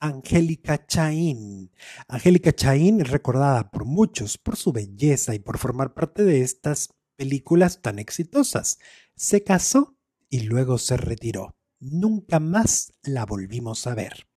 Angélica Chaín. Angélica Chaín es recordada por muchos por su belleza y por formar parte de estas películas tan exitosas. Se casó y luego se retiró. Nunca más la volvimos a ver.